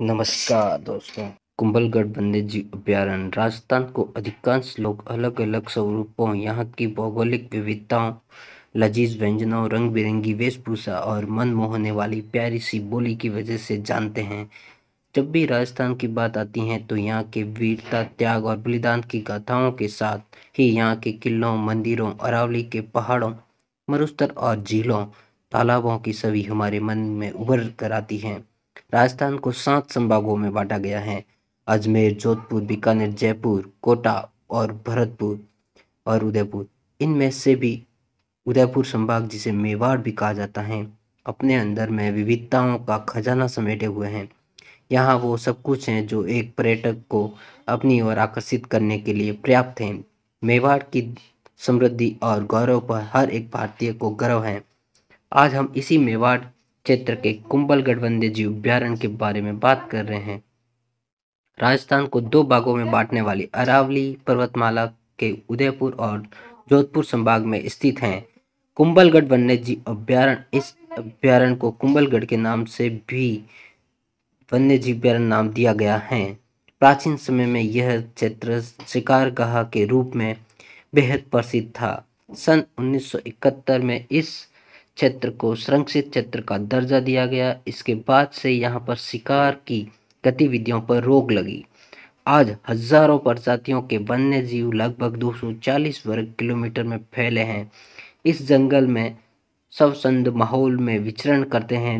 नमस्कार दोस्तों कुंभलगढ़ बंदे जी अभ्यारण्य राजस्थान को अधिकांश लोग अलग अलग स्वरूपों यहाँ की भौगोलिक विविधताओं लजीज व्यंजनों रंग बिरंगी वेशभूषा और मन मोहने वाली प्यारी सी बोली की वजह से जानते हैं जब भी राजस्थान की बात आती है तो यहाँ के वीरता त्याग और बलिदान की गाथाओं के साथ ही यहाँ के किलों मंदिरों अरावली के पहाड़ों मरुस्तर और झीलों तालाबों की सभी हमारे मन में उभर कर आती हैं राजस्थान को सात संभागों में बांटा गया है अजमेर जोधपुर बीकानेर जयपुर कोटा और भरतपुर और उदयपुर इनमें से भी उदयपुर संभाग जिसे मेवाड़ भी कहा जाता है अपने अंदर में विविधताओं का खजाना समेटे हुए हैं यहाँ वो सब कुछ हैं जो एक पर्यटक को अपनी ओर आकर्षित करने के लिए पर्याप्त हैं मेवाड़ की समृद्धि और गौरव पर हर एक भारतीय को गर्व है आज हम इसी मेवाड़ क्षेत्र के कुंभलगढ़ वन्य जीव अभ्यारण के बारे में बात कर रहे हैं राजस्थान को दो भागों में बांटने वाली अरावली पर्वतमाला के उदयपुर और जोधपुर संभाग में स्थित हैं कुंभलगढ़ वन्य जीव अभ्यारण्य इस अभ्यारण्य को कुंभलगढ़ के नाम से भी वन्य जीव अभ्यारण्य नाम दिया गया है प्राचीन समय में यह क्षेत्र शिकार गाह के रूप में बेहद प्रसिद्ध था सन 1971 में इस क्षेत्र को संरक्षित क्षेत्र का दर्जा दिया गया इसके बाद से यहाँ पर शिकार की गतिविधियों पर रोक लगी आज हजारों प्रजातियों के वन्य जीव लगभग 240 वर्ग किलोमीटर में फैले हैं इस जंगल में स्वसंद माहौल में विचरण करते हैं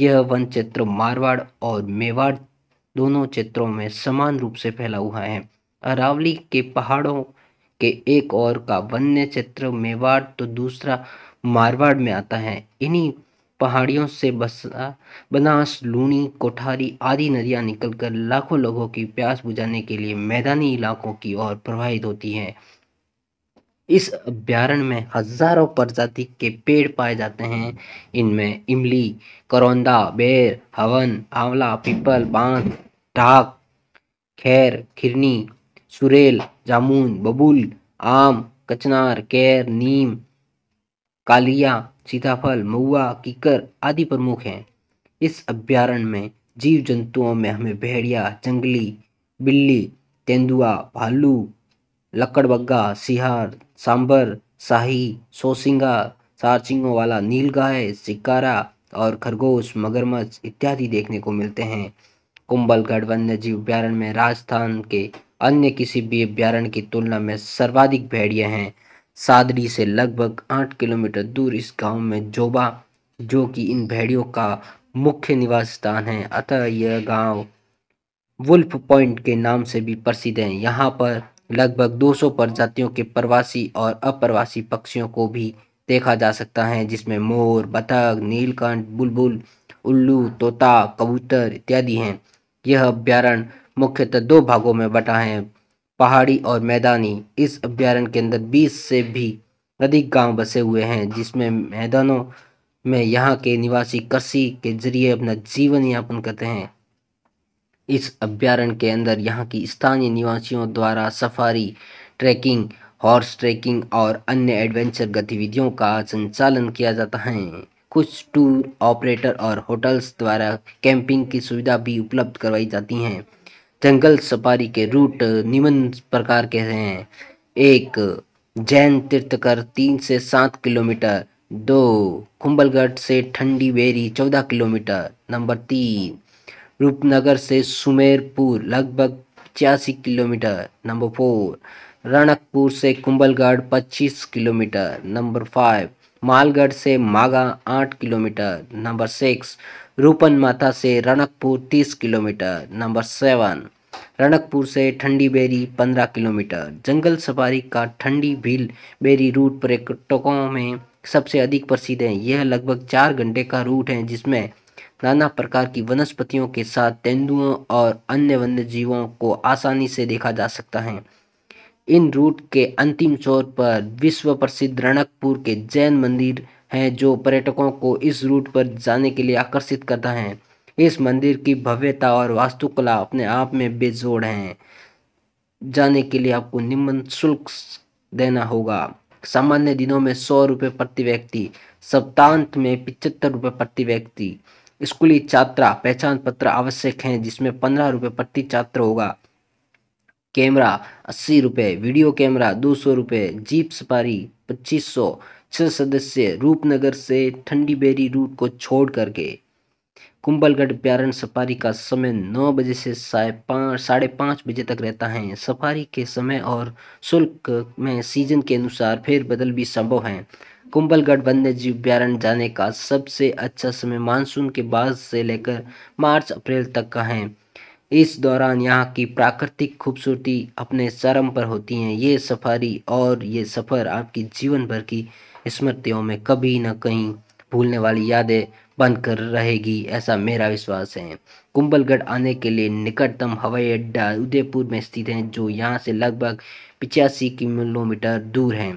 यह वन क्षेत्र मारवाड़ और मेवाड़ दोनों क्षेत्रों में समान रूप से फैला हुआ है अरावली के पहाड़ों के एक और का वन्य क्षेत्र मेवाड़ तो दूसरा मारवाड़ में आता है इन्हीं पहाड़ियों से बसा बनास लूनी कोठारी आदि नदियां निकलकर लाखों लोगों की प्यास बुझाने के लिए मैदानी इलाकों की ओर प्रवाहित होती हैं इस अभ्यारण्य में हजारों प्रजाति के पेड़ पाए जाते हैं इनमें इमली करौंदा बेर हवन आंवला पीपल बांस ढाक खैर खिरनी सुरेल जामुन बबूल आम कचनार केर नीम कालिया सीताफल मऊआ कीकर आदि प्रमुख हैं इस अभ्यारण्य में जीव जंतुओं में हमें भेड़िया जंगली बिल्ली तेंदुआ भालू लकड़बग्गा सिहार सांबर शाही सोसिंगा सारचिंगों वाला नीलगाय सिकारा और खरगोश मगरमच्छ इत्यादि देखने को मिलते हैं कुंभलगढ़ वन्य जीव अभ्यारण्य में राजस्थान के अन्य किसी भी अभ्यारण्य की तुलना में सर्वाधिक भेड़िए हैं सादरी से लगभग आठ किलोमीटर दूर इस गांव में जोबा जो कि इन भेड़ियों का मुख्य निवास स्थान है अतः यह गांव वुल्फ पॉइंट के नाम से भी प्रसिद्ध है यहाँ पर लगभग 200 प्रजातियों के प्रवासी और अप्रवासी पक्षियों को भी देखा जा सकता है जिसमें मोर बतख नीलकंठ बुलबुल उल्लू तोता कबूतर इत्यादि हैं यह अभ्यारण्य मुख्यतः दो भागों में बटा है पहाड़ी और मैदानी इस अभ्यारण के अंदर बीस से भी अधिक गांव बसे हुए हैं जिसमें मैदानों में यहाँ के निवासी कृषि के जरिए अपना जीवन यापन करते हैं इस अभ्यारण के अंदर यहाँ की स्थानीय निवासियों द्वारा सफारी ट्रैकिंग हॉर्स ट्रैकिंग और अन्य एडवेंचर गतिविधियों का संचालन किया जाता है कुछ टूर ऑपरेटर और होटल्स द्वारा कैंपिंग की सुविधा भी उपलब्ध करवाई जाती हैं जंगल सफारी के रूट निम्न प्रकार के हैं एक जैन तीर्थकर तीन से सात किलोमीटर दो कुंबलगढ़ से ठंडी बेरी चौदह किलोमीटर नंबर तीन रूपनगर से सुमेरपुर लगभग पचासी किलोमीटर नंबर फोर रणकपुर से कुंबलगढ़ पच्चीस किलोमीटर नंबर फाइव मालगढ़ से मागा आठ किलोमीटर नंबर सिक्स रूपन माता से रनकपुर तीस किलोमीटर नंबर सेवन रनकपुर से ठंडी बेरी पंद्रह किलोमीटर जंगल सफारी का ठंडी भील बेरी रूट पर्यटकों में सबसे अधिक प्रसिद्ध है यह लगभग चार घंटे का रूट है जिसमें नाना प्रकार की वनस्पतियों के साथ तेंदुओं और अन्य वन्य जीवों को आसानी से देखा जा सकता है इन रूट के अंतिम छोर पर विश्व प्रसिद्ध रणकपुर के जैन मंदिर हैं जो पर्यटकों को इस रूट पर जाने के लिए आकर्षित करता है इस मंदिर की भव्यता और वास्तुकला अपने आप में बेजोड़ हैं जाने के लिए आपको निम्न शुल्क देना होगा सामान्य दिनों में सौ रुपये प्रति व्यक्ति सप्तांत में पिचहत्तर रुपये प्रति व्यक्ति स्कूली छात्रा पहचान पत्र आवश्यक हैं जिसमें पंद्रह रुपये प्रति छात्र होगा कैमरा अस्सी रुपये वीडियो कैमरा दो सौ रुपये जीप सफारी पच्चीस सौ छः सदस्य रूपनगर से ठंडी बेरी रूट को छोड़ करके कुंभलगढ़ प्यारण सफारी का समय नौ बजे से साढ़े पाँच साढ़े पाँच बजे तक रहता है सफारी के समय और शुल्क में सीजन के अनुसार फिर बदल भी संभव हैं कुंभलगढ़ वन्य जीव प्यारण जाने का सबसे अच्छा समय मानसून के बाद से लेकर मार्च अप्रैल तक का है इस दौरान यहाँ की प्राकृतिक खूबसूरती अपने चरम पर होती हैं ये सफारी और ये सफ़र आपकी जीवन भर की स्मृतियों में कभी ना कहीं भूलने वाली यादें बनकर रहेगी ऐसा मेरा विश्वास है कुंभलगढ़ आने के लिए निकटतम हवाई अड्डा उदयपुर में स्थित है जो यहाँ से लगभग पिचासी किलोमीटर दूर है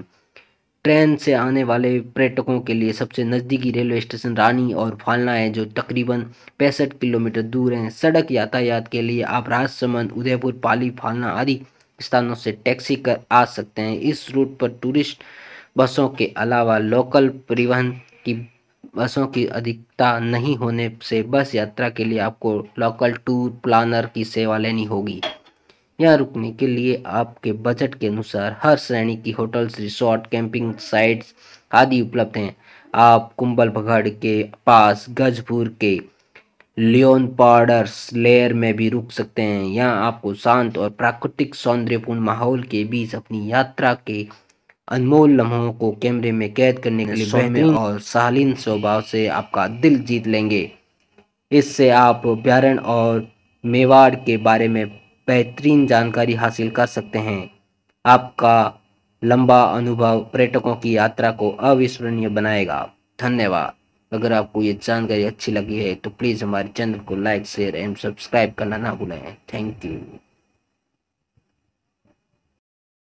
ट्रेन से आने वाले पर्यटकों के लिए सबसे नज़दीकी रेलवे स्टेशन रानी और फालना है जो तकरीबन पैंसठ किलोमीटर दूर हैं सड़क यातायात के लिए आप राजसमंद उदयपुर पाली फालना आदि स्थानों से टैक्सी कर आ सकते हैं इस रूट पर टूरिस्ट बसों के अलावा लोकल परिवहन की बसों की अधिकता नहीं होने से बस यात्रा के लिए आपको लोकल टूर प्लानर की सेवा लेनी होगी यहाँ रुकने के लिए आपके बजट के अनुसार हर श्रेणी की होटल्स रिसोर्ट कैंपिंग साइट्स आदि उपलब्ध हैं आप कुंबल पहाड़ के पास गजपुर के लियोन पार्डर्स लेयर में भी रुक सकते हैं यहाँ आपको शांत और प्राकृतिक सौंदर्यपूर्ण माहौल के बीच अपनी यात्रा के अनमोल लम्हों को कैमरे में कैद करने के लिए और सालीन स्वभाव से आपका दिल जीत लेंगे इससे आप ब्यारण और मेवाड़ के बारे में बेहतरीन जानकारी हासिल कर सकते हैं आपका लंबा अनुभव पर्यटकों की यात्रा को अविस्मरणीय बनाएगा धन्यवाद अगर आपको ये जानकारी अच्छी लगी है तो प्लीज़ हमारे चैनल को लाइक शेयर एंड सब्सक्राइब करना ना भूलें थैंक यू